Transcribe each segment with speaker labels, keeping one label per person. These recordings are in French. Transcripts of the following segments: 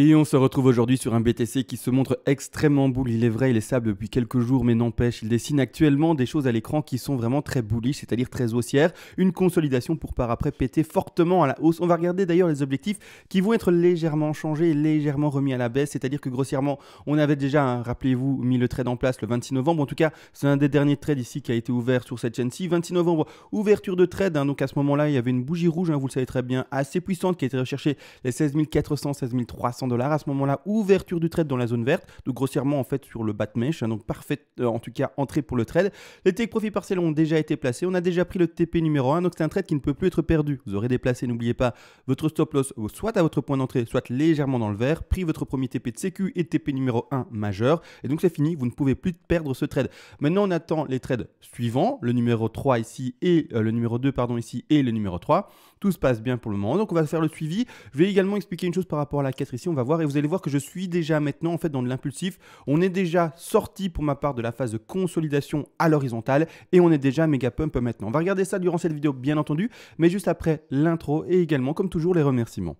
Speaker 1: Et on se retrouve aujourd'hui sur un BTC qui se montre extrêmement boule. Il est vrai, il est sable depuis quelques jours, mais n'empêche, il dessine actuellement des choses à l'écran qui sont vraiment très bullish, c'est-à-dire très haussières. Une consolidation pour par après péter fortement à la hausse. On va regarder d'ailleurs les objectifs qui vont être légèrement changés, légèrement remis à la baisse. C'est-à-dire que grossièrement, on avait déjà, hein, rappelez-vous, mis le trade en place le 26 novembre. En tout cas, c'est un des derniers trades ici qui a été ouvert sur cette chaîne-ci. 26 novembre, ouverture de trade. Hein. donc à ce moment-là, il y avait une bougie rouge, hein, vous le savez très bien, assez puissante qui a été recherchée les 16 400, 16 300 dollars. À ce moment-là, ouverture du trade dans la zone verte, donc grossièrement en fait sur le bat mesh, hein, donc parfaite euh, en tout cas entrée pour le trade. Les take profit partiels ont déjà été placés, on a déjà pris le TP numéro 1, donc c'est un trade qui ne peut plus être perdu. Vous aurez déplacé, n'oubliez pas, votre stop loss euh, soit à votre point d'entrée, soit légèrement dans le vert, pris votre premier TP de sécu et TP numéro 1 majeur, et donc c'est fini, vous ne pouvez plus perdre ce trade. Maintenant, on attend les trades suivants, le numéro 3 ici et euh, le numéro 2 pardon ici et le numéro 3. Tout se passe bien pour le moment. Donc on va faire le suivi. Je vais également expliquer une chose par rapport à la 4 ici, voir, et vous allez voir que je suis déjà maintenant en fait dans de l'impulsif. On est déjà sorti pour ma part de la phase de consolidation à l'horizontale, et on est déjà méga pump maintenant. On va regarder ça durant cette vidéo bien entendu, mais juste après l'intro et également comme toujours les remerciements.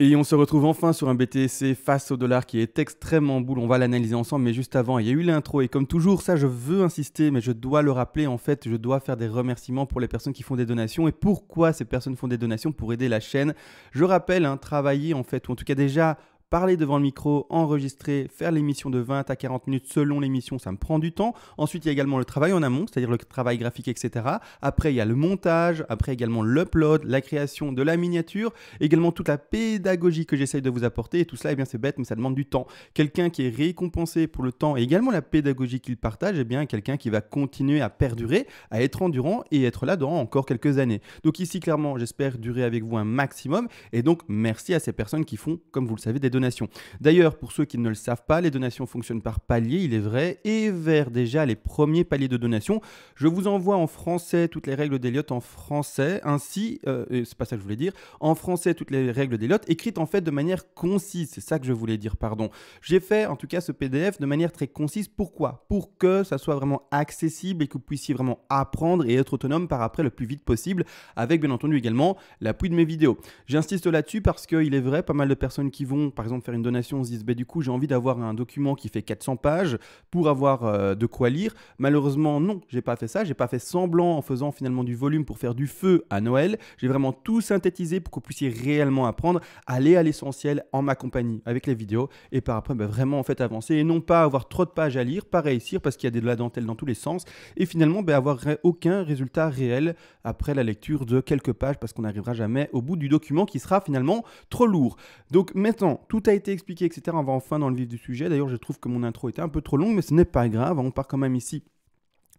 Speaker 1: Et on se retrouve enfin sur un BTC face au dollar qui est extrêmement boule. On va l'analyser ensemble, mais juste avant, il y a eu l'intro. Et comme toujours, ça, je veux insister, mais je dois le rappeler. En fait, je dois faire des remerciements pour les personnes qui font des donations. Et pourquoi ces personnes font des donations Pour aider la chaîne. Je rappelle, un hein, travailler en fait, ou en tout cas déjà parler devant le micro, enregistrer, faire l'émission de 20 à 40 minutes selon l'émission, ça me prend du temps. Ensuite, il y a également le travail en amont, c'est-à-dire le travail graphique, etc. Après, il y a le montage, après également l'upload, la création de la miniature, également toute la pédagogie que j'essaye de vous apporter. Et tout cela, eh bien, c'est bête, mais ça demande du temps. Quelqu'un qui est récompensé pour le temps et également la pédagogie qu'il partage, eh bien, quelqu'un qui va continuer à perdurer, à être endurant et être là dans encore quelques années. Donc ici, clairement, j'espère durer avec vous un maximum. Et donc, merci à ces personnes qui font, comme vous le savez, des donations. D'ailleurs, pour ceux qui ne le savent pas, les donations fonctionnent par palier, il est vrai, et vers déjà les premiers paliers de donation. Je vous envoie en français toutes les règles d'Eliott en français, ainsi, euh, c'est pas ça que je voulais dire, en français toutes les règles d'Eliott écrites en fait de manière concise, c'est ça que je voulais dire, pardon. J'ai fait en tout cas ce PDF de manière très concise, pourquoi Pour que ça soit vraiment accessible et que vous puissiez vraiment apprendre et être autonome par après le plus vite possible, avec bien entendu également l'appui de mes vidéos. J'insiste là-dessus parce qu'il est vrai, pas mal de personnes qui vont par par exemple faire une donation, on se dit, bah, du coup, j'ai envie d'avoir un document qui fait 400 pages pour avoir euh, de quoi lire. Malheureusement, non, j'ai pas fait ça. J'ai pas fait semblant en faisant finalement du volume pour faire du feu à Noël. J'ai vraiment tout synthétisé pour que vous puissiez réellement apprendre. Aller à l'essentiel en ma compagnie avec les vidéos et par après, bah, vraiment en fait avancer et non pas avoir trop de pages à lire, pas réussir parce qu'il y a de la dentelle dans tous les sens et finalement bah, avoir aucun résultat réel après la lecture de quelques pages parce qu'on n'arrivera jamais au bout du document qui sera finalement trop lourd. Donc maintenant, tout a été expliqué, etc. On va enfin dans le vif du sujet. D'ailleurs, je trouve que mon intro était un peu trop longue, mais ce n'est pas grave. On part quand même ici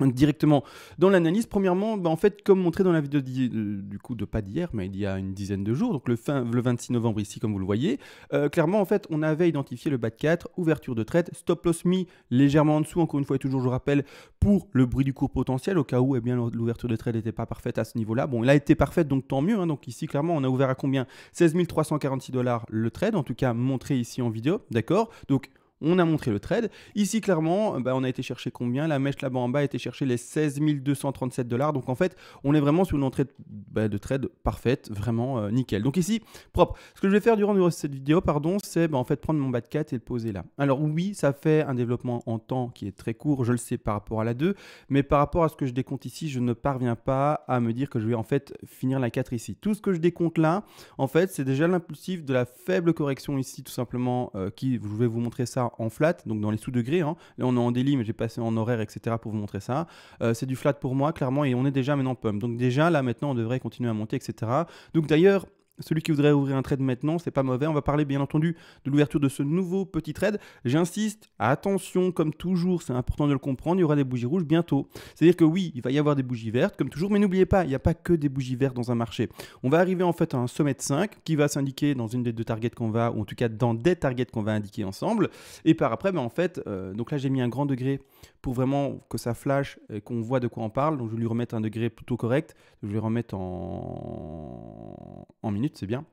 Speaker 1: directement dans l'analyse. Premièrement, bah, en fait, comme montré dans la vidéo du coup de pas d'hier, mais il y a une dizaine de jours, donc le, fin, le 26 novembre ici, comme vous le voyez, euh, clairement, en fait, on avait identifié le bas de 4, ouverture de trade stop loss mis légèrement en dessous, encore une fois et toujours, je rappelle, pour le bruit du cours potentiel, au cas où eh bien l'ouverture de trade n'était pas parfaite à ce niveau-là. Bon, elle a été parfaite, donc tant mieux. Hein. donc ici, clairement, on a ouvert à combien 16 346 dollars le trade, en tout cas montré ici en vidéo, d'accord Donc on a montré le trade. Ici, clairement, bah, on a été chercher combien La mèche là-bas en bas a été chercher les 16 237 dollars. Donc en fait, on est vraiment sur une entrée de bah, trade parfaite, vraiment euh, nickel. Donc ici, propre. Ce que je vais faire durant cette vidéo, pardon, c'est bah, en fait prendre mon bas de 4 et le poser là. Alors oui, ça fait un développement en temps qui est très court, je le sais par rapport à la 2, mais par rapport à ce que je décompte ici, je ne parviens pas à me dire que je vais en fait finir la 4 ici. Tout ce que je décompte là, en fait, c'est déjà l'impulsif de la faible correction ici, tout simplement, euh, qui, je vais vous montrer ça en flat, donc dans les sous-degrés. Hein. Là, on est en délit, mais j'ai passé en horaire, etc. pour vous montrer ça. Euh, c'est du flat pour moi, clairement, et on est déjà maintenant pump. Donc déjà, là, maintenant, on devrait continuer à monter, etc. Donc d'ailleurs, celui qui voudrait ouvrir un trade maintenant, c'est pas mauvais. On va parler bien entendu de l'ouverture de ce nouveau petit trade. J'insiste, attention, comme toujours, c'est important de le comprendre, il y aura des bougies rouges bientôt. C'est-à-dire que oui, il va y avoir des bougies vertes, comme toujours, mais n'oubliez pas, il n'y a pas que des bougies vertes dans un marché. On va arriver en fait à un sommet de 5 qui va s'indiquer dans une des deux targets qu'on va, ou en tout cas dans des targets qu'on va indiquer ensemble. Et par après, ben, en fait, euh, donc là j'ai mis un grand degré pour vraiment que ça flash et qu'on voit de quoi on parle. Donc je vais lui remettre un degré plutôt correct. Je vais remettre en, en minutes, c'est bien.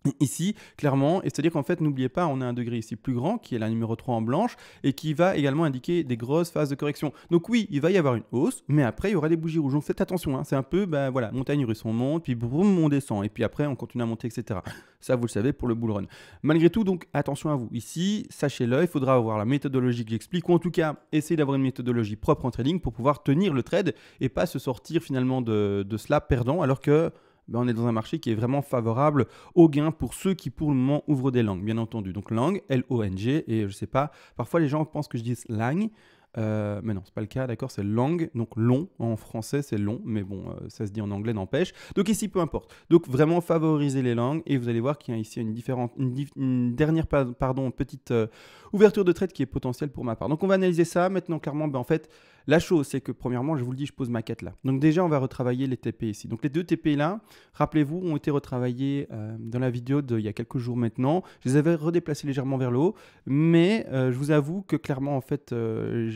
Speaker 1: ici, clairement, et c'est-à-dire qu'en fait, n'oubliez pas, on a un degré ici plus grand, qui est la numéro 3 en blanche, et qui va également indiquer des grosses phases de correction. Donc oui, il va y avoir une hausse, mais après, il y aura des bougies rouges. Donc faites attention, hein. c'est un peu, ben voilà, montagne russe, on monte, puis boum, on descend, et puis après, on continue à monter, etc. Ça, vous le savez, pour le bull run. Malgré tout, donc, attention à vous. Ici, sachez-le, il faudra avoir la méthodologie que j'explique, ou en tout cas, essayer d'avoir une méthodologie propre en trading pour pouvoir tenir le trade, et pas se sortir finalement de, de cela perdant, alors que ben, on est dans un marché qui est vraiment favorable au gain pour ceux qui pour le moment ouvrent des langues, bien entendu. Donc langue, L-O-N-G, et je sais pas, parfois les gens pensent que je dis langue euh, », mais non, c'est pas le cas, d'accord C'est langue, donc long en français, c'est long, mais bon, euh, ça se dit en anglais, n'empêche. Donc ici, peu importe. Donc vraiment favoriser les langues et vous allez voir qu'il y a ici une, différente, une, dernière pardon, petite euh, ouverture de traite qui est potentielle pour ma part. Donc on va analyser ça. Maintenant, clairement, ben, en fait, la chose, c'est que premièrement, je vous le dis, je pose ma quête là. Donc déjà, on va retravailler les TP ici. Donc les deux TP là, rappelez-vous, ont été retravaillés euh, dans la vidéo d'il y a quelques jours maintenant. Je les avais redéplacés légèrement vers le haut, mais euh, je vous avoue que clairement, en fait, euh,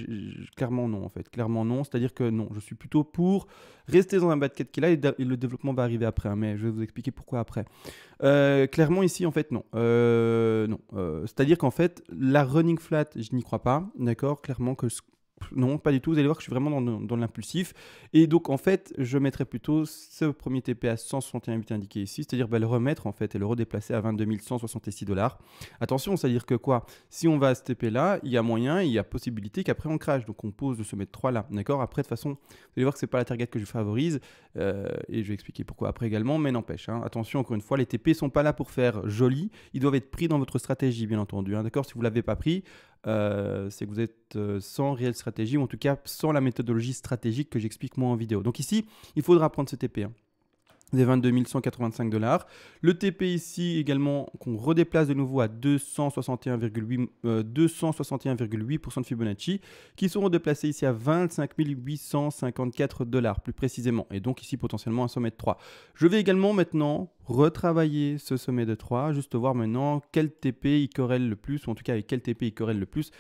Speaker 1: clairement non, en fait, clairement non. C'est-à-dire que non, je suis plutôt pour rester dans un bas de quête qu'il est et, et, le développement va arriver après. Hein, mais je vais vous expliquer pourquoi après. clairement ici, en fait, non, non. C'est-à-dire qu'en fait, la running flat, je n'y crois pas, d'accord. Clairement que non, pas du tout. Vous allez voir que je suis vraiment dans, l'impulsif. Et donc, en fait, je mettrais plutôt ce premier TP à 161,8 indiqué ici, c'est-à-dire bah, le remettre en fait et le redéplacer à 22 166 dollars. Attention, c'est-à-dire que quoi Si on va à ce TP là, il y a moyen, il y a possibilité qu'après on crash. Donc, on pose de se mettre 3 là. D'accord Après, de toute façon, vous allez voir que ce n'est pas la target que je favorise. Euh, et je vais expliquer pourquoi après également. Mais n'empêche, hein. attention, encore une fois, les TP sont pas là pour faire joli. Ils doivent être pris dans votre stratégie, bien entendu. Hein, d'accord Si vous l'avez pas pris, euh, c'est que vous êtes euh, sans réelle stratégie, ou en tout cas sans la méthodologie stratégique que j'explique moi en vidéo. Donc ici, il faudra prendre ce tp des 22 185 dollars. Le TP ici également qu'on redéplace de nouveau à 261,8% euh, de Fibonacci qui seront déplacés ici à 25 854 dollars plus précisément et donc ici potentiellement un sommet de 3. Je vais également maintenant retravailler ce sommet de 3, juste voir maintenant quel TP il corrèle le plus ou en tout cas avec quel TP il corrèle le plus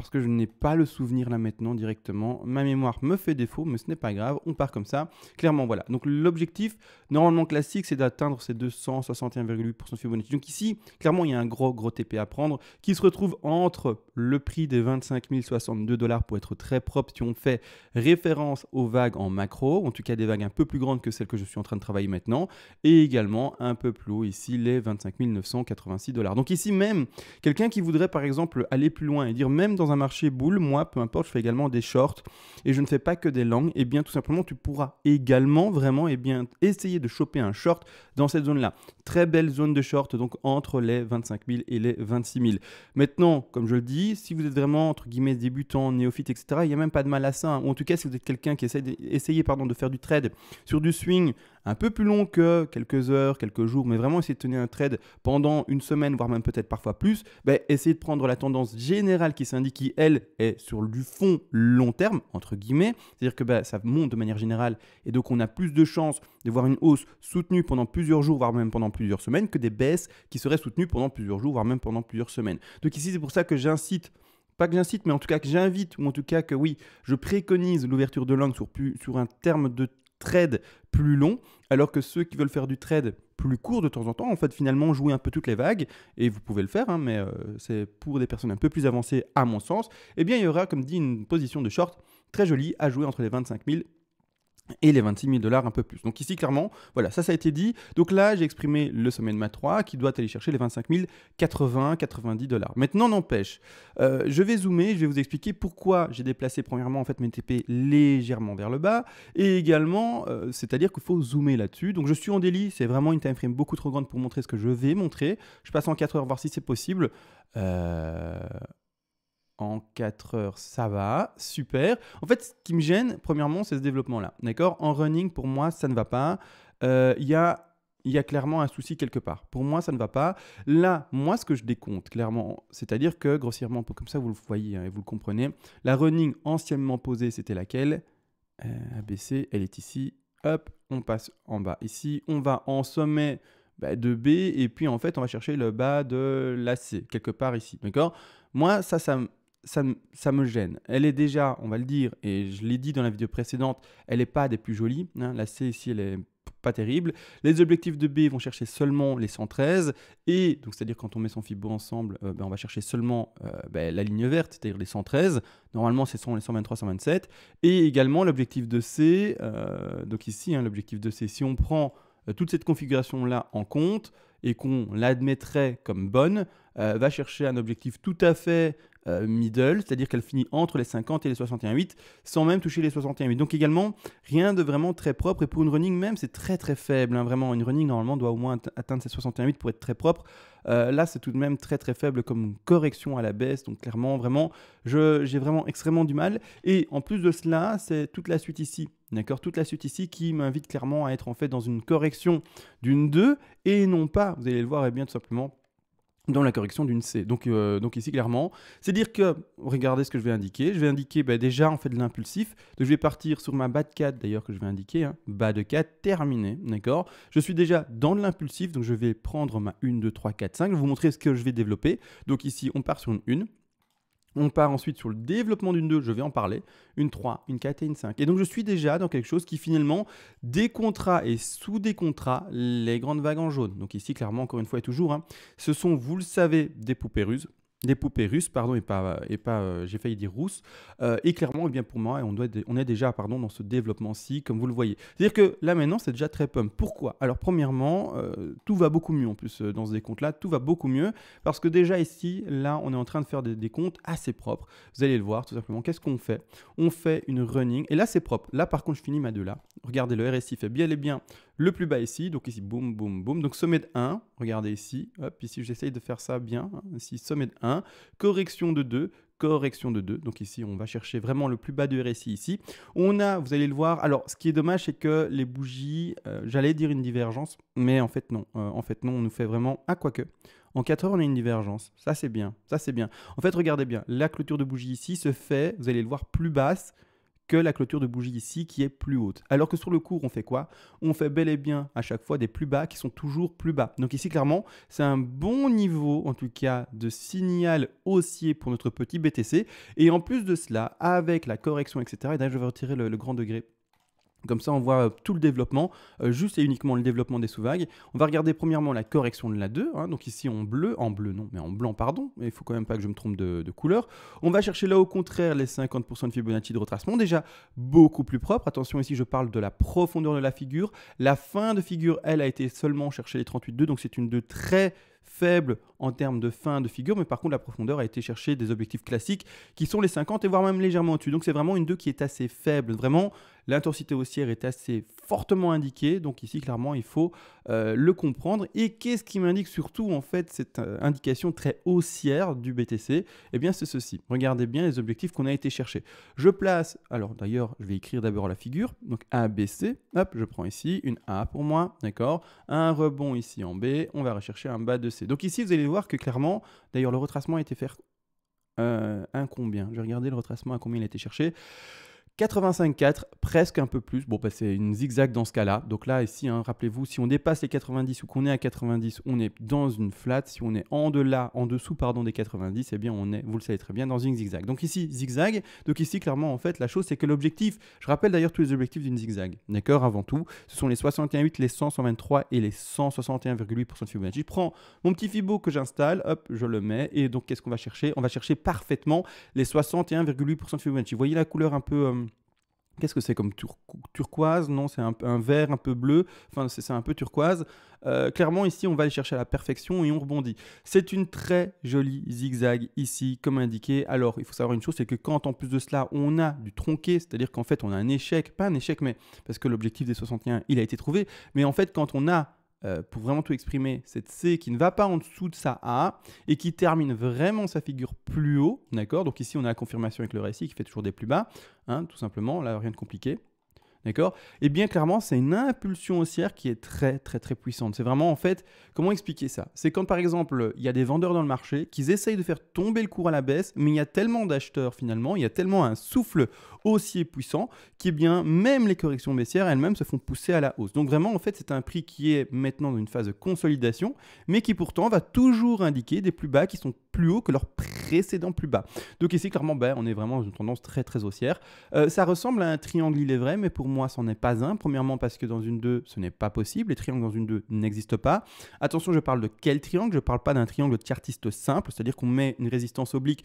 Speaker 1: parce que je n'ai pas le souvenir là maintenant directement. Ma mémoire me fait défaut, mais ce n'est pas grave, on part comme ça. Clairement, voilà. Donc l'objectif, normalement classique, c'est d'atteindre ces 261,8% de Fibonacci. Donc ici, clairement, il y a un gros, gros TP à prendre qui se retrouve entre le prix des 25 062 dollars pour être très propre si on fait référence aux vagues en macro, en tout cas des vagues un peu plus grandes que celles que je suis en train de travailler maintenant, et également un peu plus haut ici, les 25 986 dollars. Donc ici même, quelqu'un qui voudrait par exemple aller plus loin et dire même dans un marché boule, moi, peu importe, je fais également des shorts et je ne fais pas que des langues, et eh bien tout simplement, tu pourras également vraiment et eh bien, essayer de choper un short dans cette zone-là. Très belle zone de short, donc entre les 25 000 et les 26 000. Maintenant, comme je le dis, si vous êtes vraiment, entre guillemets, débutant, néophyte, etc., il n'y a même pas de mal à ça. en tout cas, si vous êtes quelqu'un qui essaie d'essayer pardon, de faire du trade sur du swing un peu plus long que quelques heures, quelques jours, mais vraiment essayer de tenir un trade pendant une semaine, voire même peut-être parfois plus, ben, essayer de prendre la tendance générale qui s'indique, qui elle est sur du fond long terme, entre guillemets, c'est-à-dire que ben, ça monte de manière générale et donc on a plus de chances de voir une hausse soutenue pendant plusieurs jours, voire même pendant plusieurs semaines, que des baisses qui seraient soutenues pendant plusieurs jours, voire même pendant plusieurs semaines. Donc ici, c'est pour ça que j'incite pas que j'incite, mais en tout cas que j'invite, ou en tout cas que oui, je préconise l'ouverture de langue sur, sur un terme de trade plus long, alors que ceux qui veulent faire du trade plus court de temps en temps, en fait, finalement, jouer un peu toutes les vagues, et vous pouvez le faire, hein, mais euh, c'est pour des personnes un peu plus avancées, à mon sens, eh bien, il y aura, comme dit, une position de short très jolie à jouer entre les 25 000 et les 26 000 dollars un peu plus. Donc ici, clairement, voilà, ça, ça a été dit. Donc là, j'ai exprimé le sommet de ma 3 qui doit aller chercher les 25 080, 90 dollars. Maintenant, n'empêche, euh, je vais zoomer, je vais vous expliquer pourquoi j'ai déplacé premièrement en fait mes TP légèrement vers le bas et également, euh, c'est-à-dire qu'il faut zoomer là-dessus. Donc je suis en délit, c'est vraiment une time frame beaucoup trop grande pour montrer ce que je vais montrer. Je passe en 4 heures voir si c'est possible. Euh, en 4 heures, ça va, super. En fait, ce qui me gêne, premièrement, c'est ce développement-là. D'accord En running, pour moi, ça ne va pas. Il euh, y a y a clairement un souci quelque part. Pour moi, ça ne va pas. Là, moi, ce que je décompte, clairement, c'est-à-dire que, grossièrement, comme ça, vous le voyez hein, et vous le comprenez, la running anciennement posée, c'était laquelle euh, ABC, elle est ici. Hop, on passe en bas. Ici, on va en sommet bah, de B, et puis en fait, on va chercher le bas de la C, quelque part ici. D'accord Moi, ça, ça ça, me gêne. Elle est déjà, on va le dire, et je l'ai dit dans la vidéo précédente, elle n'est pas des plus jolies. Hein. La C ici, elle est pas terrible. Les objectifs de B vont chercher seulement les 113, et donc c'est-à-dire quand on met son fibo ensemble, euh, ben, on va chercher seulement euh, ben, la ligne verte, c'est-à-dire les 113. Normalement, ce sont les 123, 127. Et également l'objectif de C, euh, donc ici, hein, l'objectif de C, si on prend toute cette configuration-là en compte et qu'on l'admettrait comme bonne, va chercher un objectif tout à fait euh, middle, c'est-à-dire qu'elle finit entre les 50 et les 61,8 sans même toucher les 61,8. Donc également, rien de vraiment très propre. Et pour une running même, c'est très très faible. Hein. vraiment, une running normalement doit au moins atteindre ses 61,8 pour être très propre. Euh, là, c'est tout de même très très faible comme correction à la baisse. Donc clairement, vraiment, j'ai vraiment extrêmement du mal. Et en plus de cela, c'est toute la suite ici. D'accord Toute la suite ici qui m'invite clairement à être en fait dans une correction d'une 2 et non pas, vous allez le voir, et eh bien tout simplement dans la correction d'une C. Donc, euh, donc ici, clairement, c'est dire que, regardez ce que je vais indiquer, je vais indiquer bah, déjà en fait de l'impulsif, donc je vais partir sur ma bas de 4 d'ailleurs que je vais indiquer, hein. bas de 4 terminé, d'accord Je suis déjà dans l'impulsif, donc je vais prendre ma 1, 2, 3, 4, 5, je vais vous montrer ce que je vais développer. Donc ici, on part sur une 1, on part ensuite sur le développement d'une 2, je vais en parler, une 3, une 4 et une 5. Et donc je suis déjà dans quelque chose qui finalement décontra et sous-décontra les grandes vagues en jaune. Donc ici, clairement, encore une fois et toujours, hein, ce sont, vous le savez, des poupées ruses des poupées russes, pardon, et pas, et pas euh, j'ai failli dire russes, euh, et clairement, eh bien pour moi, on, doit, on est déjà pardon, dans ce développement-ci, comme vous le voyez. C'est-à-dire que là maintenant, c'est déjà très pump. Pourquoi Alors, premièrement, euh, tout va beaucoup mieux en plus dans ce décompte-là. Tout va beaucoup mieux parce que déjà ici, là, on est en train de faire des comptes assez propres. Vous allez le voir tout simplement. Qu'est-ce qu'on fait On fait une running. Et là, c'est propre. Là, par contre, je finis ma 2 là. Regardez, le RSI fait bien et bien le plus bas ici, donc ici, boum, boum, boum. Donc sommet de 1, regardez ici, hop, ici j'essaye de faire ça bien, hein, ici sommet de 1, correction de 2, correction de 2. Donc ici, on va chercher vraiment le plus bas de RSI ici. On a, vous allez le voir, alors ce qui est dommage, c'est que les bougies, euh, j'allais dire une divergence, mais en fait non. Euh, en fait non, on nous fait vraiment, à ah, quoi que, en 4 heures, on a une divergence. Ça, c'est bien. Ça, c'est bien. En fait, regardez bien, la clôture de bougie ici se fait, vous allez le voir, plus basse que la clôture de bougie ici qui est plus haute. Alors que sur le cours, on fait quoi On fait bel et bien à chaque fois des plus bas qui sont toujours plus bas. Donc ici, clairement, c'est un bon niveau, en tout cas, de signal haussier pour notre petit BTC. Et en plus de cela, avec la correction, etc., et d'ailleurs, eh je vais retirer le grand degré comme ça, on voit euh, tout le développement, euh, juste et uniquement le développement des sous-vagues. On va regarder premièrement la correction de la 2, hein, donc ici en bleu, en bleu non, mais en blanc, pardon, il faut quand même pas que je me trompe de, couleur. On va chercher là au contraire les 50% de Fibonacci de retracement, déjà beaucoup plus propre. Attention ici, je parle de la profondeur de la figure. La fin de figure, elle, a été seulement chercher les 38,2, donc c'est une 2 très faible en termes de fin de figure, mais par contre la profondeur a été cherchée des objectifs classiques qui sont les 50 et voire même légèrement au-dessus. Donc c'est vraiment une 2 qui est assez faible. Vraiment, l'intensité haussière est assez fortement indiquée. Donc ici, clairement, il faut euh, le comprendre. Et qu'est-ce qui m'indique surtout en fait cette euh, indication très haussière du BTC et eh bien, c'est ceci. Regardez bien les objectifs qu'on a été chercher. Je place, alors d'ailleurs, je vais écrire d'abord la figure. Donc ABC, hop, je prends ici une A pour moi, d'accord Un rebond ici en B. On va rechercher un bas de donc ici, vous allez voir que clairement, d'ailleurs, le retracement a été fait euh, un combien. Je vais le retracement à combien il a été cherché. 85,4, presque un peu plus. Bon, bah, c'est une zigzag dans ce cas-là. Donc là, ici, hein, rappelez-vous, si on dépasse les 90 ou qu'on est à 90, on est dans une flat. Si on est en delà, en dessous, pardon, des 90, eh bien, on est, vous le savez très bien, dans une zigzag. Donc ici, zigzag. Donc ici, clairement, en fait, la chose, c'est que l'objectif, je rappelle d'ailleurs tous les objectifs d'une zigzag, d'accord, avant tout, ce sont les 61,8, les 123 et les 161,8% de Fibonacci. Je prends mon petit Fibo que j'installe, hop, je le mets. Et donc, qu'est-ce qu'on va chercher On va chercher parfaitement les 61,8% de Fibonacci. Vous voyez la couleur un peu... Euh, Qu'est-ce que c'est comme turquoise Non, c'est un, vert un peu bleu. Enfin, c'est un peu turquoise. Euh, clairement, ici, on va aller chercher à la perfection et on rebondit. C'est une très jolie zigzag ici, comme indiqué. Alors, il faut savoir une chose, c'est que quand en plus de cela, on a du tronqué, c'est-à-dire qu'en fait, on a un échec, pas un échec, mais parce que l'objectif des 61, il a été trouvé, mais en fait, quand on a euh, pour vraiment tout exprimer, cette C qui ne va pas en dessous de sa A et qui termine vraiment sa figure plus haut, d'accord Donc ici, on a la confirmation avec le récit qui fait toujours des plus bas, hein, tout simplement, là, rien de compliqué. D'accord Et eh bien clairement, c'est une impulsion haussière qui est très très très puissante. C'est vraiment en fait, comment expliquer ça C'est quand par exemple, il y a des vendeurs dans le marché qui essayent de faire tomber le cours à la baisse, mais il y a tellement d'acheteurs finalement, il y a tellement un souffle haussier puissant qui eh bien même les corrections baissières elles-mêmes se font pousser à la hausse. Donc vraiment en fait, c'est un prix qui est maintenant dans une phase de consolidation, mais qui pourtant va toujours indiquer des plus bas qui sont plus hauts que leurs précédents plus bas. Donc ici clairement, ben, on est vraiment dans une tendance très très haussière. Euh, ça ressemble à un triangle, il est vrai, mais pour moi, c'en est pas un. Premièrement, parce que dans une 2, ce n'est pas possible. Les triangles dans une 2 n'existent pas. Attention, je parle de quel triangle Je ne parle pas d'un triangle de simple, c'est-à-dire qu'on met une résistance oblique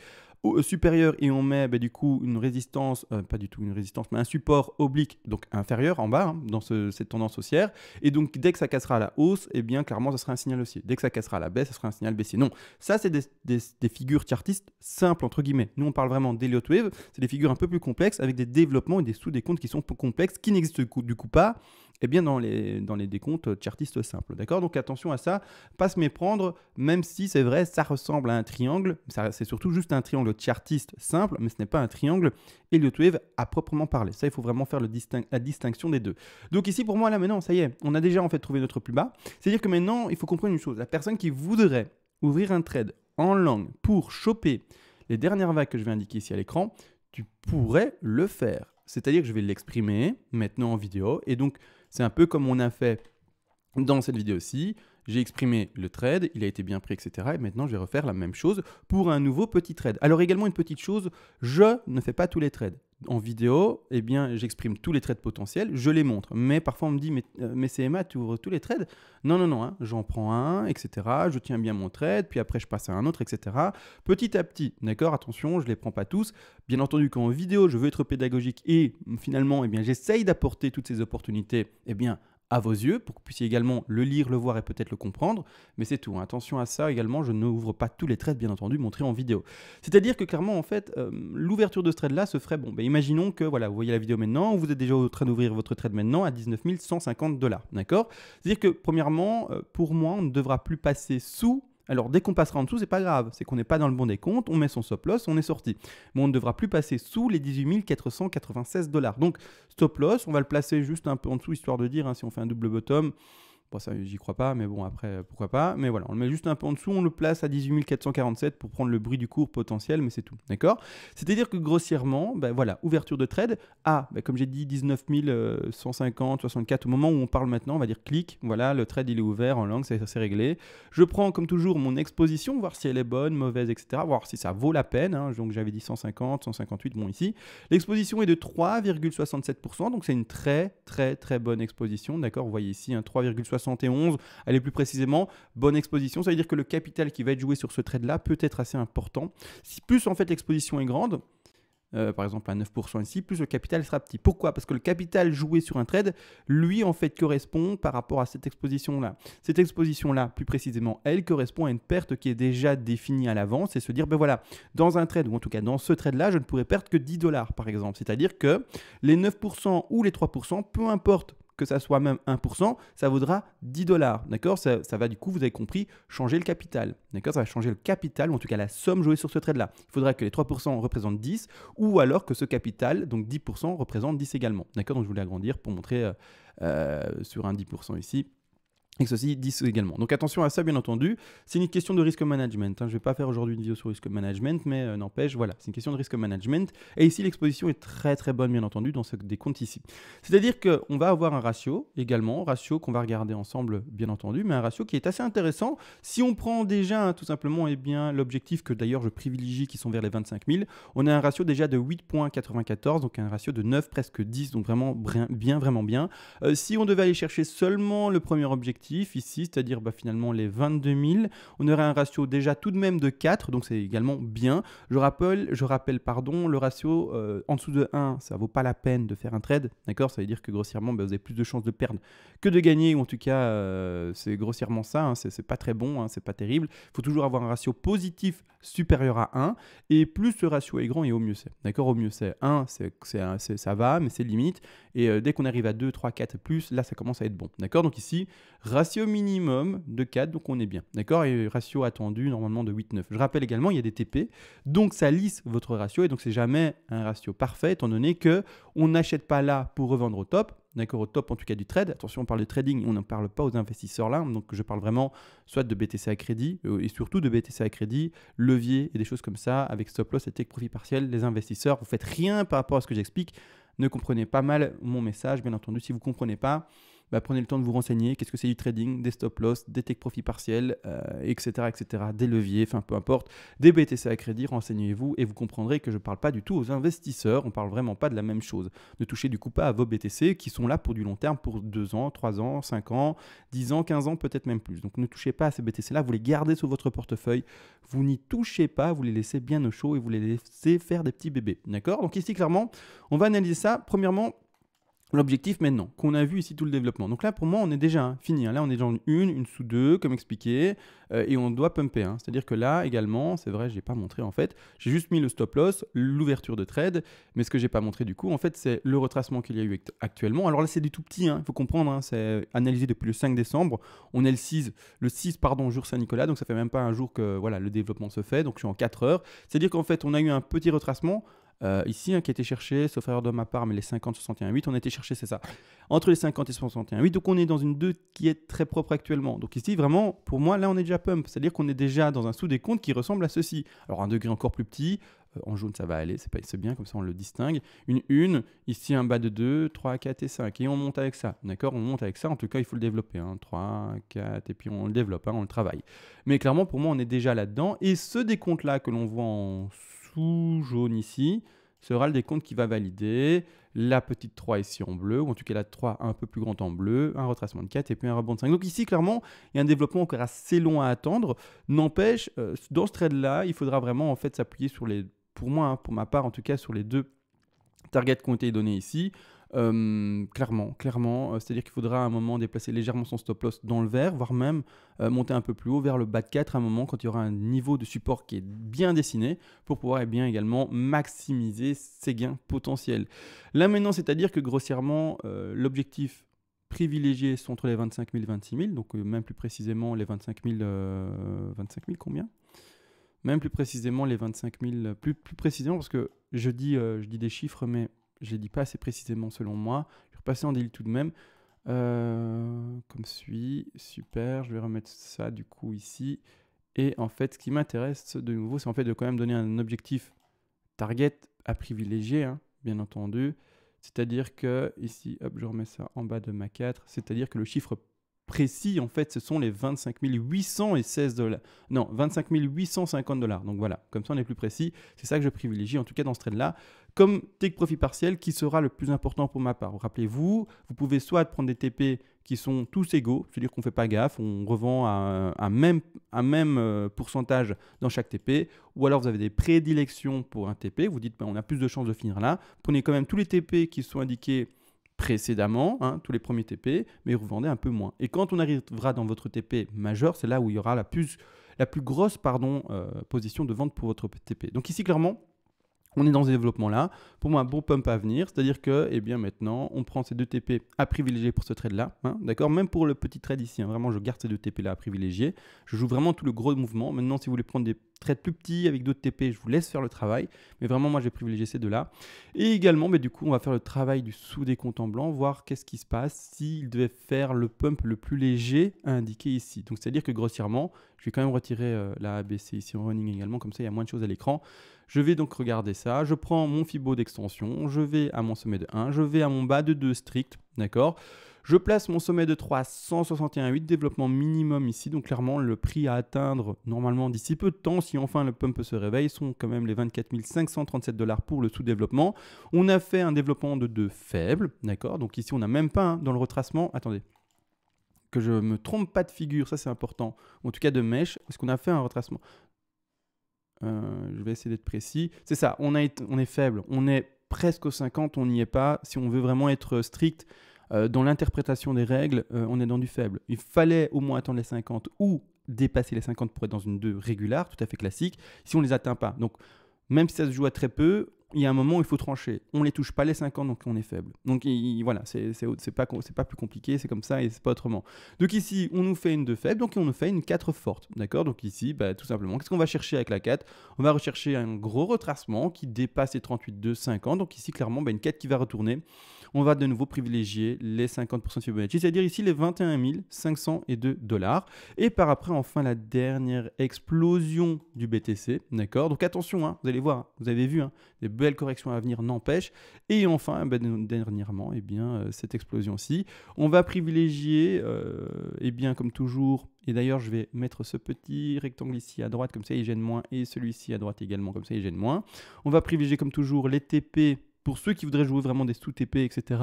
Speaker 1: euh, supérieur et on met bah, du coup une résistance, euh, pas du tout une résistance, mais un support oblique, donc inférieur en bas hein, dans cette tendance haussière. Et donc dès que ça cassera à la hausse, et eh bien clairement ça sera un signal haussier. Dès que ça cassera à la baisse, ça sera un signal baissier. Non, ça c'est des, des, figures chartistes simples entre guillemets. Nous on parle vraiment d'Eliot Wave, c'est des figures un peu plus complexes avec des développements et des sous-décomptes qui sont plus complexes, qui n'existent du coup pas eh bien dans les, dans les décomptes chartistes euh, simples. D'accord Donc attention à ça, pas se méprendre, même si c'est vrai, ça ressemble à un triangle, c'est surtout juste un triangle chartiste simple, mais ce n'est pas un triangle Elliott Wave e à proprement parler. Ça, il faut vraiment faire la distinction des deux. Donc ici, pour moi, là maintenant, ça y est, on a déjà en fait trouvé notre plus bas. C'est-à-dire que maintenant, il faut comprendre une chose, la personne qui voudrait ouvrir un trade en langue pour choper les dernières vagues que je vais indiquer ici à l'écran, tu pourrais le faire. C'est-à-dire que je vais l'exprimer maintenant en vidéo, et donc c'est un peu comme on a fait dans cette vidéo-ci j'ai exprimé le trade, il a été bien pris, etc. Et maintenant, je vais refaire la même chose pour un nouveau petit trade. Alors également, une petite chose, je ne fais pas tous les trades. En vidéo, eh bien, j'exprime tous les trades potentiels, je les montre. Mais parfois, on me dit, mais, CMA, euh, tu ouvres tous les trades Non, non, non, hein, j'en prends un, etc. Je tiens bien mon trade, puis après, je passe à un autre, etc. Petit à petit, d'accord Attention, je ne les prends pas tous. Bien entendu, quand en vidéo, je veux être pédagogique et finalement, eh bien, j'essaye d'apporter toutes ces opportunités, eh bien, à vos yeux pour que vous puissiez également le lire, le voir et peut-être le comprendre. Mais c'est tout. Hein. Attention à ça également. Je n'ouvre pas tous les trades, bien entendu, montrés en vidéo. C'est-à-dire que clairement, en fait, euh, l'ouverture de ce trade-là se ferait. Bon, ben, imaginons que voilà, vous voyez la vidéo maintenant, vous êtes déjà en train d'ouvrir votre trade maintenant à 19 150 dollars. D'accord C'est-à-dire que premièrement, euh, pour moi, on ne devra plus passer sous alors dès qu'on passera en dessous, c'est pas grave, c'est qu'on n'est pas dans le bon des comptes, on met son stop loss, on est sorti. Mais on ne devra plus passer sous les 18 496 dollars. Donc stop loss, on va le placer juste un peu en dessous, histoire de dire, hein, si on fait un double bottom, Bon, ça, j'y crois pas, mais bon, après, euh, pourquoi pas. Mais voilà, on le met juste un peu en dessous, on le place à 18 447 pour prendre le bruit du cours potentiel, mais c'est tout. D'accord C'est-à-dire que grossièrement, ben voilà, ouverture de trade à, ben, comme j'ai dit, 19 150, 64. Au moment où on parle maintenant, on va dire clic, voilà, le trade il est ouvert en langue, c'est réglé. Je prends comme toujours mon exposition, voir si elle est bonne, mauvaise, etc. Voir si ça vaut la peine. Hein. Donc j'avais dit 150, 158, bon ici. L'exposition est de 3,67%, donc c'est une très, très, très bonne exposition. D'accord Vous voyez ici, un 3,6 3,67%. 71. est plus précisément, bonne exposition. Ça veut dire que le capital qui va être joué sur ce trade-là peut être assez important. Si plus en fait l'exposition est grande, euh, par exemple à 9% ici, plus le capital sera petit. Pourquoi Parce que le capital joué sur un trade, lui en fait correspond par rapport à cette exposition-là. Cette exposition-là, plus précisément, elle correspond à une perte qui est déjà définie à l'avance et se dire, ben voilà, dans un trade, ou en tout cas dans ce trade-là, je ne pourrais perdre que 10 dollars par exemple. C'est-à-dire que les 9% ou les 3%, peu importe que ça soit même 1%, ça vaudra 10 dollars. D'accord ça, va du coup, vous avez compris, changer le capital. D'accord Ça va changer le capital, ou en tout cas la somme jouée sur ce trade-là. Il faudra que les 3% représentent 10, ou alors que ce capital, donc 10%, représente 10 également. D'accord Donc je voulais agrandir pour montrer euh, euh, sur un 10% ici et ceci dit également. Donc attention à ça, bien entendu. C'est une question de risque management. Hein. Je ne vais pas faire aujourd'hui une vidéo sur risque management, mais euh, n'empêche, voilà, c'est une question de risque management. Et ici, l'exposition est très très bonne, bien entendu, dans ce, des comptes ici. C'est-à-dire qu'on va avoir un ratio également, ratio qu'on va regarder ensemble, bien entendu, mais un ratio qui est assez intéressant. Si on prend déjà, hein, tout simplement, eh l'objectif que d'ailleurs je privilégie, qui sont vers les 25 000, on a un ratio déjà de 8,94, donc un ratio de 9, presque 10, donc vraiment bien, vraiment bien. Euh, si on devait aller chercher seulement le premier objectif, ici, c'est-à-dire bah, finalement les 22 000. On aurait un ratio déjà tout de même de 4, donc c'est également bien. Je rappelle, je rappelle pardon, le ratio euh, en dessous de 1, ça vaut pas la peine de faire un trade, d'accord Ça veut dire que grossièrement, bah, vous avez plus de chances de perdre que de gagner, ou en tout cas, euh, c'est grossièrement ça, hein, c'est pas très bon, hein, c'est pas terrible. Il faut toujours avoir un ratio positif supérieur à 1, et plus ce ratio est grand, et au mieux c'est. D'accord Au mieux c'est 1, euh, c'est, ça va, mais c'est limite, et euh, dès qu'on arrive à 2, 3, 4 plus, là ça commence à être bon. D'accord Donc ici, ratio minimum de 4, donc on est bien. D'accord Et ratio attendu normalement de 8, 9. Je rappelle également, il y a des TP, donc ça lisse votre ratio, et donc c'est jamais un ratio parfait, étant donné que on n'achète pas là pour revendre au top, d'accord au top en tout cas du trade. Attention, on parle de trading, on n'en parle pas aux investisseurs là. Donc je parle vraiment soit de BTC à crédit euh, et surtout de BTC à crédit, levier et des choses comme ça avec stop loss et Tech profit partiel. Les investisseurs, vous faites rien par rapport à ce que j'explique. Ne comprenez pas mal mon message, bien entendu. Si vous comprenez pas, bah, prenez le temps de vous renseigner. Qu'est-ce que c'est du trading, des stop loss, des take profit partiels, etc., euh, etc., des leviers, enfin peu importe, des BTC à crédit, renseignez-vous et vous comprendrez que je ne parle pas du tout aux investisseurs. On parle vraiment pas de la même chose. Ne touchez du coup pas à vos BTC qui sont là pour du long terme, pour 2 ans, 3 ans, 5 ans, 10 ans, 15 ans, peut-être même plus. Donc ne touchez pas à ces BTC-là, vous les gardez sous votre portefeuille, vous n'y touchez pas, vous les laissez bien au chaud et vous les laissez faire des petits bébés. D'accord Donc ici, clairement, on va analyser ça. Premièrement, L'objectif maintenant, qu'on a vu ici tout le développement. Donc là, pour moi, on est déjà hein, fini. Hein. Là, on est dans une, une, sous deux, comme expliqué, euh, et on doit pumper. Hein. C'est-à-dire que là, également, c'est vrai, je n'ai pas montré en fait, j'ai juste mis le stop loss, l'ouverture de trade, mais ce que j'ai pas montré du coup, en fait, c'est le retracement qu'il y a eu actuellement. Alors là, c'est du tout petit, il faut comprendre, c'est analysé depuis le 5 décembre. On est le 6, le 6 pardon, jour Saint-Nicolas, donc ça fait même pas un jour que voilà, le développement se fait, donc je suis en 4 heures. C'est-à-dire qu'en fait, on a eu un petit retracement euh, ici, hein, qui a été cherché, sauf erreur de ma part, mais les 50, 61, 8, on a été cherché, c'est ça. Entre les 50 et 61, 8, donc on est dans une 2 qui est très propre actuellement. Donc ici, vraiment, pour moi, là, on est déjà pump, c'est-à-dire qu'on est déjà dans un sous-décompte qui ressemble à ceci. Alors un degré encore plus petit, euh, en jaune, ça va aller, c'est bien, comme ça, on le distingue. Une 1, ici, un bas de 2, 3, 4 et 5, et on monte avec ça, d'accord On monte avec ça, en tout cas, il faut le développer, hein, 3, 4, et puis on le développe, hein, on le travaille. Mais clairement, pour moi, on est déjà là-dedans, et ce décompte-là que l'on voit en tout jaune ici sera le décompte qui va valider la petite 3 ici en bleu, ou en tout cas la 3 un peu plus grande en bleu, un retracement de 4 et puis un rebond de 5. Donc ici, clairement, il y a un développement encore assez long à attendre. N'empêche, euh, dans ce trade-là, il faudra vraiment en fait s'appuyer sur les, pour moi, hein, pour ma part en tout cas, sur les deux targets qui ont été donnés ici. Euh, clairement, clairement. Euh, c'est-à-dire qu'il faudra à un moment déplacer légèrement son stop loss dans le vert, voire même euh, monter un peu plus haut vers le bas de 4 à un moment quand il y aura un niveau de support qui est bien dessiné pour pouvoir eh bien, également maximiser ses gains potentiels. Là maintenant, c'est-à-dire que grossièrement, l'objectif privilégié sont entre les 25 000 et 26 000, donc même plus précisément les 25 000, 25 000 combien Même plus précisément les 25 000, plus, plus précisément parce que je dis, je dis des chiffres, mais je l'ai dit pas assez précisément selon moi. Je vais repasser en deal tout de même. Euh, comme suit, super, je vais remettre ça du coup ici. Et en fait, ce qui m'intéresse de nouveau, c'est en fait de quand même donner un objectif target à privilégier, hein, bien entendu. C'est-à-dire que, ici, hop, je remets ça en bas de ma 4, c'est-à-dire que le chiffre précis, en fait, ce sont les 25 816 dollars. Non, 25 850 dollars. Donc voilà, comme ça on est plus précis. C'est ça que je privilégie, en tout cas dans ce trade-là. Comme take profit partiel, qui sera le plus important pour ma part Rappelez-vous, vous pouvez soit prendre des TP qui sont tous égaux, c'est-à-dire qu'on fait pas gaffe, on revend à un même, à même euh, pourcentage dans chaque TP, ou alors vous avez des prédilections pour un TP, vous dites ben, on a plus de chances de finir là, prenez quand même tous les TP qui sont indiqués précédemment, hein, tous les premiers TP, mais vous vendez un peu moins. Et quand on arrivera dans votre TP majeur, c'est là où il y aura la plus, la plus grosse pardon, euh, position de vente pour votre TP. Donc ici, clairement, on est dans ce développement-là. Pour moi, un bon pump à venir, c'est-à-dire que, eh bien, maintenant, on prend ces deux TP à privilégier pour ce trade-là, hein. d'accord Même pour le petit trade ici, hein. vraiment, je garde ces deux TP-là à privilégier. Je joue vraiment tout le gros mouvement. Maintenant, si vous voulez prendre des trades plus petits avec d'autres TP, je vous laisse faire le travail. Mais vraiment, moi, je vais privilégier ces deux-là. Et également, mais du coup, on va faire le travail du sous des comptes en blanc, voir qu'est-ce qui se passe s'il devait faire le pump le plus léger indiqué ici. Donc, c'est-à-dire que grossièrement, je vais quand même retirer euh, la ABC ici en running également, comme ça, il y a moins de choses à l'écran. Je vais donc regarder ça, je prends mon fibo d'extension, je vais à mon sommet de 1, je vais à mon bas de 2 strict, d'accord je place mon sommet de 3 à 161,8, développement minimum ici. Donc clairement, le prix à atteindre normalement d'ici peu de temps, si enfin le pump se réveille, sont quand même les 24 537 dollars pour le sous-développement. On a fait un développement de 2 faible, d'accord Donc ici, on n'a même pas hein, dans le retracement. Attendez. Que je me trompe pas de figure, ça c'est important. En tout cas de mèche, ce qu'on a fait un retracement. Euh, je vais essayer d'être précis. C'est ça, on, a, on est faible, on est presque aux 50, on n'y est pas. Si on veut vraiment être euh, strict euh, dans l'interprétation des règles, on est dans du faible. Il fallait au moins attendre les 50 ou dépasser les 50 pour être dans une 2 régulière, tout à fait classique, si on ne les atteint pas. Donc, même si ça se joue à très peu, il y a un moment où il faut trancher. On les touche pas les 5 ans, donc on est faible. Donc voilà, c'est pas, pas plus compliqué, c'est comme ça et c'est pas autrement. Donc ici, on nous fait une 2 faible, donc on nous fait une 4 forte. D'accord Donc ici, bah, tout simplement, qu'est-ce qu'on va chercher avec la 4 On va rechercher un gros retracement qui dépasse les 5 ans. Donc ici, clairement, bah, une 4 qui va retourner on va de nouveau privilégier les 50% de Fibonacci, c'est-à-dire ici les 21 502 dollars. Et par après, enfin, la dernière explosion du BTC, d'accord Donc attention, hein, vous allez voir, hein, vous avez vu, hein, des belles corrections à venir n'empêche. Et enfin, ben, dernièrement, eh bien, euh, cette explosion-ci, on va privilégier, euh, eh bien, comme toujours, et d'ailleurs, je vais mettre ce petit rectangle ici à droite, comme ça il gêne moins, et celui-ci à droite également, comme ça il gêne moins. On va privilégier comme toujours les TP pour ceux qui voudraient jouer vraiment des sous-TP, etc.,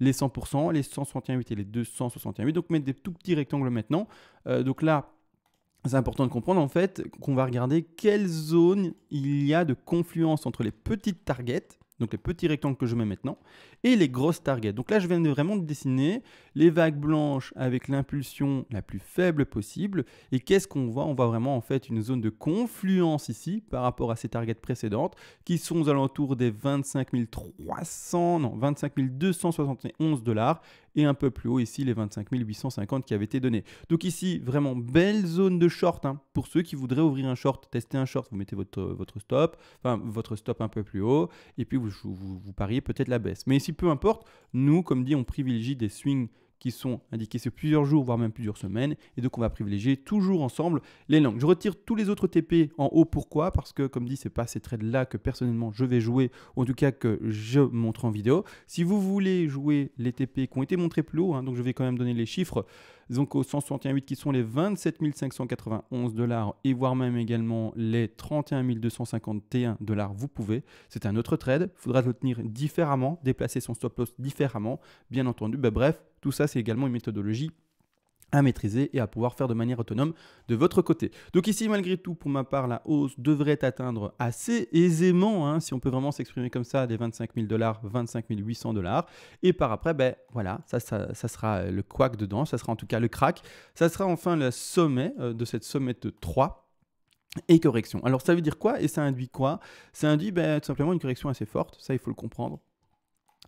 Speaker 1: les 100%, les 161.8 et les 261.8. Donc mettre des tout petits rectangles maintenant. Euh, donc là, c'est important de comprendre en fait qu'on va regarder quelle zone il y a de confluence entre les petites targets donc les petits rectangles que je mets maintenant, et les grosses targets. Donc là, je viens de vraiment dessiner les vagues blanches avec l'impulsion la plus faible possible. Et qu'est-ce qu'on voit On voit vraiment en fait une zone de confluence ici par rapport à ces targets précédentes qui sont aux alentours des 25 300, non, 25 271 dollars et un peu plus haut ici les 25 850 qui avaient été donnés. Donc ici, vraiment belle zone de short hein. pour ceux qui voudraient ouvrir un short, tester un short, vous mettez votre, votre stop, enfin votre stop un peu plus haut et puis vous, vous, vous pariez peut-être la baisse. Mais ici, peu importe, nous, comme dit, on privilégie des swings qui sont indiqués sur plusieurs jours, voire même plusieurs semaines. Et donc, on va privilégier toujours ensemble les langues. Je retire tous les autres TP en haut. Pourquoi Parce que, comme dit, c'est pas ces trades-là que personnellement je vais jouer, ou en tout cas que je montre en vidéo. Si vous voulez jouer les TP qui ont été montrés plus haut, hein, donc je vais quand même donner les chiffres, donc aux 161,8 qui sont les 27 591 dollars et voire même également les 31 251 dollars, vous pouvez. C'est un autre trade. Il faudra le tenir différemment, déplacer son stop loss différemment. Bien entendu, bah, bref, tout ça, c'est également une méthodologie à maîtriser et à pouvoir faire de manière autonome de votre côté. Donc ici, malgré tout, pour ma part, la hausse devrait atteindre assez aisément, hein, si on peut vraiment s'exprimer comme ça, des 25 000 dollars, 25 800 dollars. Et par après, ben voilà, ça, ça, sera le quack dedans, ça sera en tout cas le crack, ça sera enfin le sommet euh, de cette sommette 3 et correction. Alors ça veut dire quoi et ça induit quoi Ça induit ben, tout simplement une correction assez forte, ça il faut le comprendre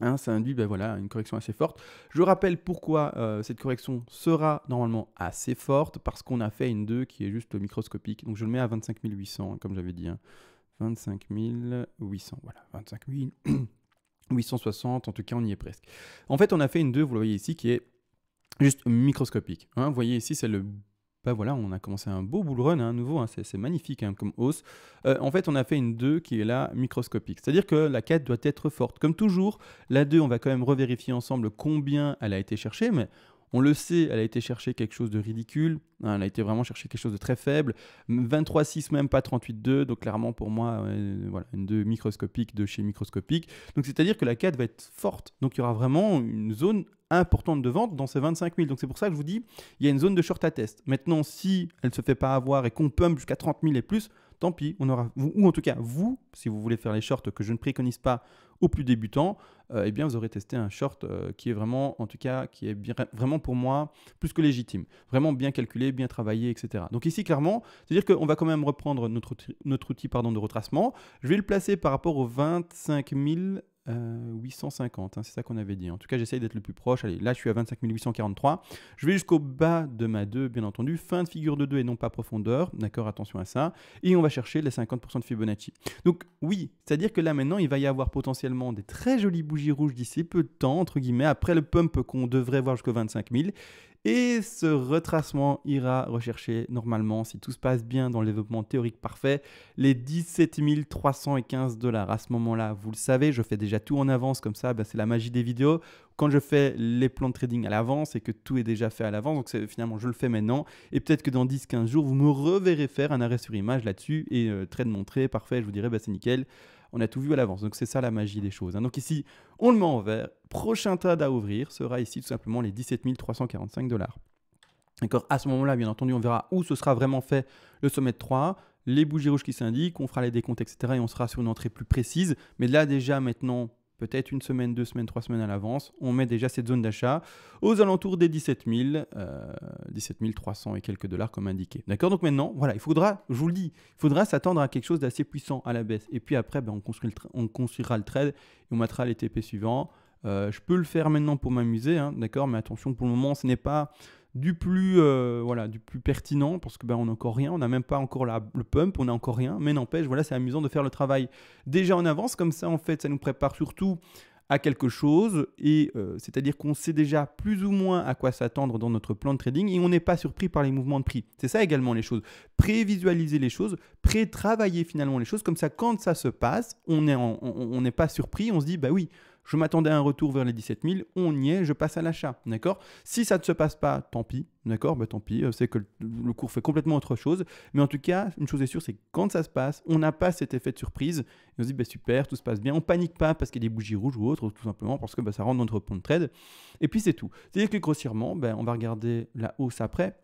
Speaker 1: Hein, ça induit ben voilà, une correction assez forte. Je rappelle pourquoi euh, cette correction sera normalement assez forte, parce qu'on a fait une 2 qui est juste microscopique. Donc je le mets à 25 800, comme j'avais dit. Hein. 25 800, voilà, 25 860, en tout cas on y est presque. En fait on a fait une 2, vous le voyez ici, qui est juste microscopique. Hein. Vous voyez ici, c'est le ben voilà, on a commencé un beau bull run, hein, nouveau, hein, c'est magnifique hein, comme hausse. Euh, en fait, on a fait une 2 qui est là microscopique, c'est-à-dire que la 4 doit être forte. Comme toujours, la 2, on va quand même revérifier ensemble combien elle a été cherchée, mais on le sait, elle a été cherchée quelque chose de ridicule, elle a été vraiment cherchée quelque chose de très faible. 23,6 même pas 38,2, donc clairement pour moi, euh, voilà, une 2 microscopique de chez microscopique. Donc c'est-à-dire que la 4 va être forte, donc il y aura vraiment une zone importante de vente dans ces 25 000. Donc c'est pour ça que je vous dis, il y a une zone de short à test. Maintenant, si elle ne se fait pas avoir et qu'on pump jusqu'à 30 000 et plus, tant pis, on aura, ou en tout cas vous, si vous voulez faire les shorts que je ne préconise pas aux plus débutants, euh, eh bien vous aurez testé un short euh, qui est vraiment, en tout cas, qui est vraiment pour moi plus que légitime, vraiment bien calculé, bien travaillé, etc. Donc ici clairement, c'est-à-dire qu'on va quand même reprendre notre, notre outil pardon, de retracement. Je vais le placer par rapport aux 25 000 850, euh, hein, c'est ça qu'on avait dit. En tout cas, j'essaye d'être le plus proche. Allez, là, je suis à 25 843. Je vais jusqu'au bas de ma 2, bien entendu. Fin de figure de 2 et non pas profondeur. D'accord, attention à ça. Et on va chercher les 50% de Fibonacci. Donc, oui, c'est-à-dire que là, maintenant, il va y avoir potentiellement des très jolies bougies rouges d'ici peu de temps, entre guillemets, après le pump qu'on devrait voir jusqu'au 25 000. Et ce retracement ira rechercher normalement, si tout se passe bien dans le développement théorique parfait, les 17 315 dollars. À ce moment-là, vous le savez, je fais déjà tout en avance, comme ça, bah, c'est la magie des vidéos. Quand je fais les plans de trading à l'avance et que tout est déjà fait à l'avance, donc finalement je le fais maintenant, et peut-être que dans 10-15 jours, vous me reverrez faire un arrêt sur image là-dessus, et euh, trade montré, parfait, je vous dirai, bah, c'est nickel on a tout vu à l'avance. Donc c'est ça la magie des choses. Hein. Donc ici, on le met en vert. Prochain TAD à ouvrir sera ici tout simplement les 17 345 dollars. D'accord À ce moment-là, bien entendu, on verra où ce sera vraiment fait le sommet de 3 les bougies rouges qui s'indiquent, on fera les décomptes, etc. Et on sera sur une entrée plus précise. Mais là déjà, maintenant, peut-être une semaine, deux semaines, trois semaines à l'avance, on met déjà cette zone d'achat aux alentours des 17 300 euh, et quelques dollars comme indiqué. D'accord Donc maintenant, voilà, il faudra, je vous le dis, il faudra s'attendre à quelque chose d'assez puissant à la baisse. Et puis après, ben, on, on construira le trade et on mettra les TP suivants. Euh, je peux le faire maintenant pour m'amuser, hein, d'accord Mais attention, pour le moment, ce n'est pas du plus, euh, voilà, du plus pertinent, parce que ben, on n'a encore rien, on n'a même pas encore la, le pump, on n'a encore rien, mais n'empêche, voilà, c'est amusant de faire le travail déjà en avance, comme ça en fait, ça nous prépare surtout à quelque chose, et euh, c'est-à-dire qu'on sait déjà plus ou moins à quoi s'attendre dans notre plan de trading, et on n'est pas surpris par les mouvements de prix. C'est ça également les choses. Prévisualiser les choses, pré-travailler finalement les choses, comme ça quand ça se passe, on n'est on, pas surpris, on se dit, bah oui, je m'attendais à un retour vers les 17 000, on y est, je passe à l'achat, d'accord Si ça ne se passe pas, tant pis, d'accord bah, Tant pis, euh, c'est que le cours fait complètement autre chose, mais en tout cas, une chose est sûre, c'est que quand ça se passe, on n'a pas cet effet de surprise, on se dit, bah, super, tout se passe bien, on panique pas parce qu'il y a des bougies rouges ou autres, tout simplement parce que bah, ça rentre dans notre pont de trade, et puis c'est tout. C'est-à-dire que grossièrement, on va regarder la hausse après,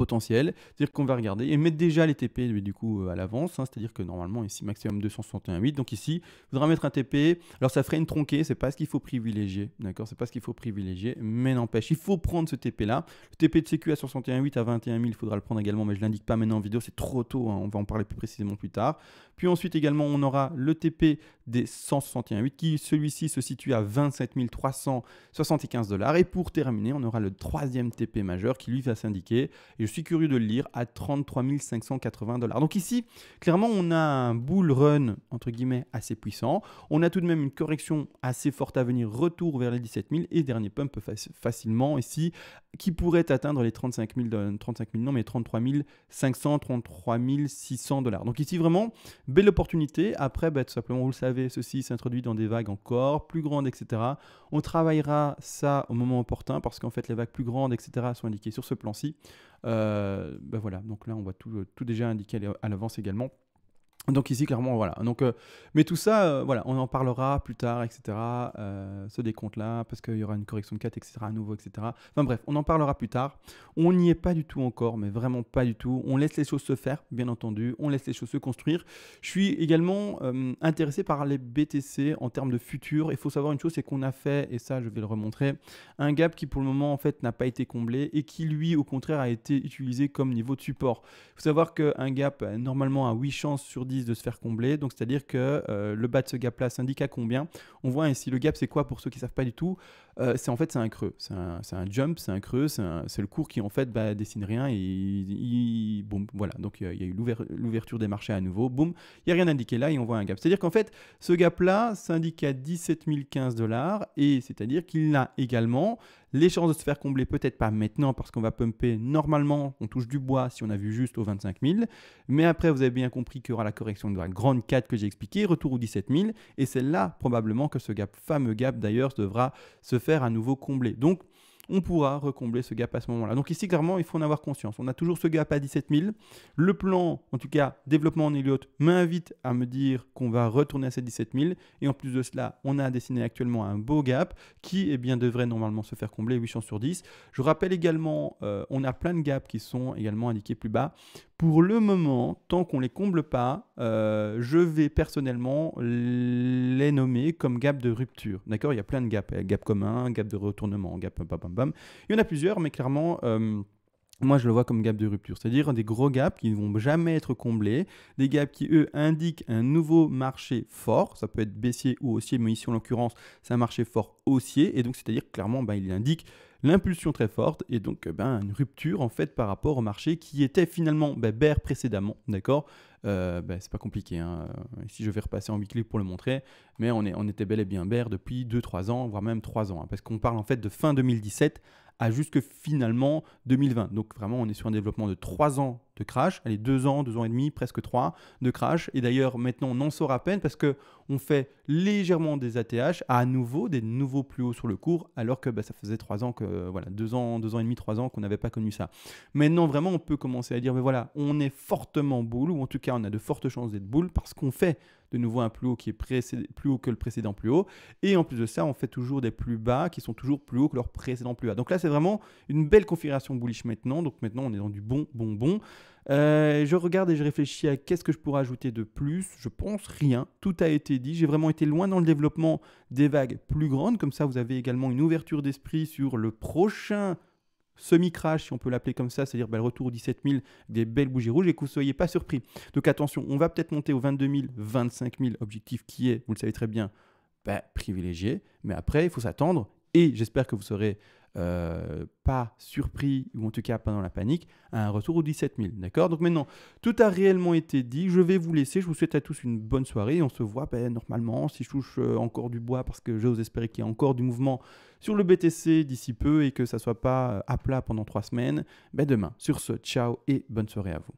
Speaker 1: potentiel. C'est-à-dire qu'on va regarder et mettre déjà les TP du coup euh, à l'avance. Hein, c'est-à-dire que normalement ici maximum 261.8. Donc ici, il faudra mettre un TP. Alors ça ferait une tronquée, c'est pas ce qu'il faut privilégier. D'accord, c'est pas ce qu'il faut privilégier. Mais n'empêche, il faut prendre ce TP là. Le TP de sécu à 61.8 à 21 000, il faudra le prendre également, mais je l'indique pas maintenant en vidéo, c'est trop tôt. Hein, on va en parler plus précisément plus tard. Puis ensuite également, on aura le TP des 161.8 qui celui-ci se situe à 27 375 dollars. Et pour terminer, on aura le troisième TP majeur qui lui va s'indiquer. Et suis curieux de le lire, à 33 580 dollars. Donc ici, clairement, on a un bull run, entre guillemets, assez puissant. On a tout de même une correction assez forte à venir, retour vers les 17 000 et dernier pump facilement ici, qui pourrait atteindre les 35 000, 35 000 non mais 33 500, 33 600 dollars. Donc ici, vraiment, belle opportunité. Après, bah, tout simplement, vous le savez, ceci s'introduit dans des vagues encore plus grandes, etc. On travaillera ça au moment opportun parce qu'en fait, les vagues plus grandes, etc., sont indiquées sur ce plan-ci. Euh, euh, ben voilà, donc là on voit tout, euh, tout déjà indiqué à l'avance également. Donc ici, clairement, voilà. Donc, euh, mais tout ça, euh, voilà, on en parlera plus tard, etc. Euh, ce décompte-là, parce qu'il y aura une correction de 4, etc. à nouveau, etc. Enfin bref, on en parlera plus tard. On n'y est pas du tout encore, mais vraiment pas du tout. On laisse les choses se faire, bien entendu. On laisse les choses se construire. Je suis également euh, intéressé par les BTC en termes de futur. Il faut savoir une chose, c'est qu'on a fait, et ça, je vais le remontrer, un gap qui pour le moment, en fait, n'a pas été comblé et qui, lui, au contraire, a été utilisé comme niveau de support. Il faut savoir qu'un gap, normalement, à 8 chances sur 10, de se faire combler. Donc, c'est-à-dire que euh, le bas de ce gap-là s'indique à combien. On voit ici le gap, c'est quoi pour ceux qui savent pas du tout euh, C'est en fait, c'est un creux. C'est un, jump, c'est un creux, c'est le cours qui en fait bah, dessine rien et il, voilà. Donc, il y a eu l'ouverture des marchés à nouveau, boum, il n'y a rien indiqué là et on voit un gap. C'est-à-dire qu'en fait, ce gap-là s'indique à 17 015 dollars et c'est-à-dire qu'il a également les chances de se faire combler, peut-être pas maintenant parce qu'on va pumper normalement, on touche du bois si on a vu juste aux 25 000. Mais après, vous avez bien compris qu'il y aura la correction de la grande 4 que j'ai expliqué, retour aux 17 000. Et c'est là probablement que ce gap, fameux gap d'ailleurs, devra se faire à nouveau combler. Donc on pourra recombler ce gap à ce moment-là. Donc ici, clairement, il faut en avoir conscience. On a toujours ce gap à 17 000. Le plan, en tout cas, développement en Elliott, m'invite à me dire qu'on va retourner à ces 17 000. Et en plus de cela, on a dessiné actuellement un beau gap qui eh bien, devrait normalement se faire combler 8 chances sur 10. Je rappelle également, euh, on a plein de gaps qui sont également indiqués plus bas. Pour le moment, tant qu'on ne les comble pas, euh, je vais personnellement les nommer comme gap de rupture. D'accord Il y a plein de gaps. Eh, gap commun, gap de retournement, gap bam bam bam. Il y en a plusieurs, mais clairement... Euh, moi, je le vois comme gap de rupture, c'est-à-dire des gros gaps qui ne vont jamais être comblés, des gaps qui, eux, indiquent un nouveau marché fort, ça peut être baissier ou haussier, mais ici, en l'occurrence, c'est un marché fort haussier, et donc, c'est-à-dire, clairement, ben, il indique l'impulsion très forte et donc euh, ben, une rupture en fait par rapport au marché qui était finalement ben, précédemment, d'accord euh, ben, C'est pas compliqué, hein. euh, ici je vais repasser en weekly pour le montrer, mais on, est, on était bel et bien bear depuis 2-3 ans, voire même 3 ans, hein, parce qu'on parle en fait de fin 2017 à jusque finalement 2020. Donc vraiment, on est sur un développement de 3 ans de crash, allez, 2 ans, 2 ans et demi, presque 3 de crash. Et d'ailleurs, maintenant, on en sort à peine parce que on fait légèrement des ATH à nouveau, des nouveaux plus hauts sur le cours, alors que bah, ça faisait trois ans que, voilà, 2 ans, 2 ans et demi, 3 ans qu'on n'avait pas connu ça. Maintenant, vraiment, on peut commencer à dire, mais voilà, on est fortement boule, ou en tout cas, on a de fortes chances d'être boule parce qu'on fait de nouveau un plus haut qui est plus haut que le précédent plus haut. Et en plus de ça, on fait toujours des plus bas qui sont toujours plus hauts que leur précédent plus bas. Donc là, c'est vraiment une belle configuration bullish maintenant. Donc maintenant, on est dans du bon, bon, bon. Euh, je regarde et je réfléchis à qu'est-ce que je pourrais ajouter de plus. Je pense rien. Tout a été dit. J'ai vraiment été loin dans le développement des vagues plus grandes. Comme ça, vous avez également une ouverture d'esprit sur le prochain semi-crash, si on peut l'appeler comme ça, c'est-à-dire ben, le retour aux 17 000, des belles bougies rouges, et que vous ne soyez pas surpris. Donc attention, on va peut-être monter aux 22 000, 25 000, objectif qui est, vous le savez très bien, ben, privilégié, mais après, il faut s'attendre, et j'espère que vous serez euh, pas surpris, ou en tout cas pendant la panique, à un retour aux 17 000. D'accord Donc maintenant, tout a réellement été dit. Je vais vous laisser. Je vous souhaite à tous une bonne soirée. on se voit ben, normalement, si je touche euh, encore du bois, parce que j'ose espérer qu'il y a encore du mouvement sur le BTC d'ici peu et que ça ne soit pas à plat pendant trois semaines, ben demain. Sur ce, ciao et bonne soirée à vous.